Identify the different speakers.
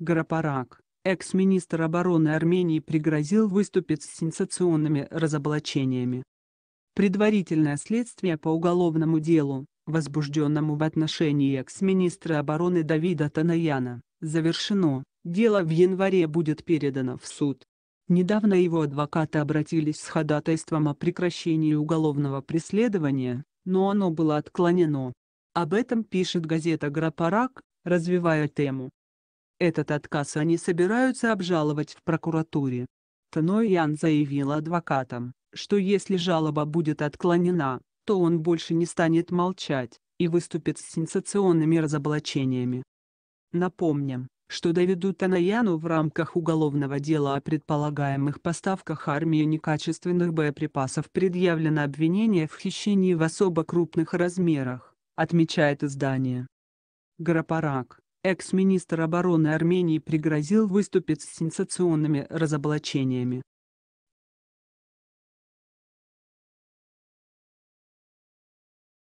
Speaker 1: Грапарак, экс-министр обороны Армении пригрозил выступить с сенсационными разоблачениями. Предварительное следствие по уголовному делу, возбужденному в отношении экс-министра обороны Давида Танаяна, завершено, дело в январе будет передано в суд. Недавно его адвокаты обратились с ходатайством о прекращении уголовного преследования, но оно было отклонено. Об этом пишет газета «Грапарак», развивая тему. Этот отказ они собираются обжаловать в прокуратуре. Тноян заявил адвокатам, что если жалоба будет отклонена, то он больше не станет молчать и выступит с сенсационными разоблачениями. Напомним, что Давиду Танаяну в рамках уголовного дела о предполагаемых поставках армии некачественных боеприпасов предъявлено обвинение в хищении в особо крупных размерах, отмечает издание. Грапарак, Экс-министр обороны Армении пригрозил выступить с сенсационными разоблачениями.